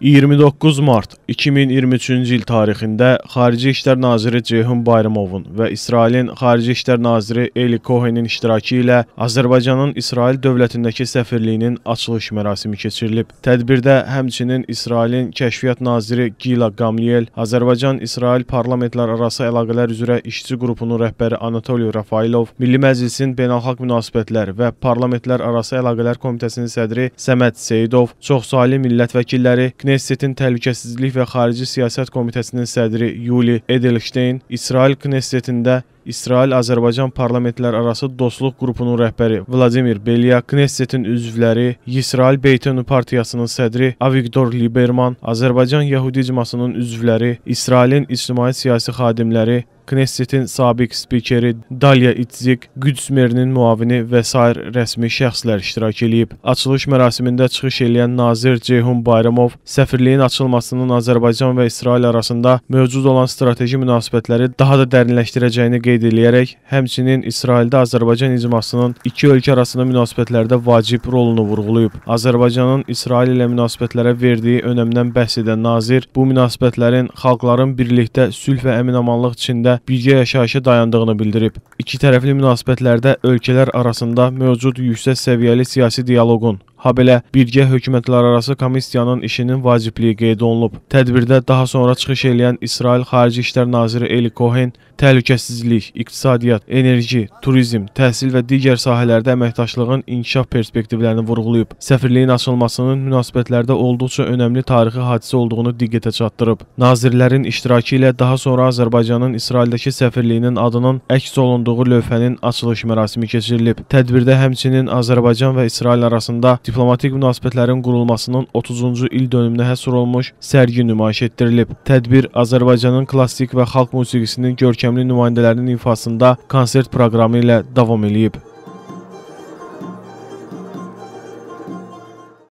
29 mart 2023-cü il tarixində Xarici İşlər Naziri Ceyhun Bayramovun və İsrailin Xarici İşlər Naziri Eli Cohenin iştirakı ilə Azərbaycanın İsrail dövlətindəki səfirliyinin açılış mərasimi keçirilib. Tədbirdə həmçinin İsrailin Kəşfiyyat Naziri Gila Gamliel, Azərbaycan-İsrail parlamentlərarası əlaqələr üzrə işçi qrupunun rəhbəri Anatoliy Rafailov, Milli Məclisin Beynəlxalq Münasibətlər və Parlamentlərarası Əlaqələr Komitəsinin sədri Səməd Seyidov, çoxsaylı millət vəkilləri, Knessetin Təhlükəsizlik və Xarici Siyasət Komitəsinin sədri Yuli Edelşteyn İsrail Knessetində İsrail-Azərbaycan parlamentlər arası dostluq qrupunun rəhbəri Vladimir Beliya, Knessetin üzvləri, İsrail Beytonu partiyasının sədri Avigdor Liberman, Azərbaycan Yahudi icmasının üzvləri, İsrailin ictimai siyasi xadimləri, Knessetin sabiq spikeri Dalya İtzik, Qüds merinin müavini və sair rəsmi şəxslər iştirak eləyib. Açılış mərasimində çıxış eləyən nazir Ceyhun Bayramov səfirliyin açılmasının Azərbaycan və İsrail arasında mövcud olan strateji münasibətləri daha da dərinləşdirəcəyini qeyd eləyərək, həmçinin İsraildə Azərbaycan icmasının iki ölkə arasında münasibətlərdə vacib rolunu vurğulayıb. Azərbaycanın İsrail ilə münasibətlərə verdiyi önəmdən bəhs edən nazir bu münasibətlərin xalqların birlikdə sülh və əminamanlıq içində ilə birgə yaşayışa dayandığını bildirib. İki tərəfli münasibətlərdə ölkələr arasında mövcud yüksək səviyyəli siyasi dialoqun, habelə birgə hökumətlərarası komissiyanın işinin vacibliyi qeyd olunub. Tədbirdə daha sonra çıxış eləyən İsrail Xarici İşlər Naziri Eli Cohen təhlükəsizlik, iqtisadiyyat, enerji, turizm, təhsil və digər sahələrdə əməkdaşlığın inkişaf perspektivlərini vurğulayıb. Səfirliyin açılmasının münasibətlərdə olduqca önəmli tarixi hadisə olduğunu diqqətə çatdırıb. Nazirlərin iştirakı ilə daha sonra Azərbaycanın İsraildəki səfirliyinin adının əks olunduğu lövhənin açılış mərasimi keçirilib. Tədbirdə həmçinin Azərbaycan və İsrail arasında diplomatik münasibətlərin qurulmasının 30-cu il dönümünə həsr olmuş sərgi nümayiş etdirilib. Tədbir Azərbaycanın klassik və xalq musiqisinin görkəmli görkəmli nümayəndələrin ifasında konsert proqramı ilə davam eləyib.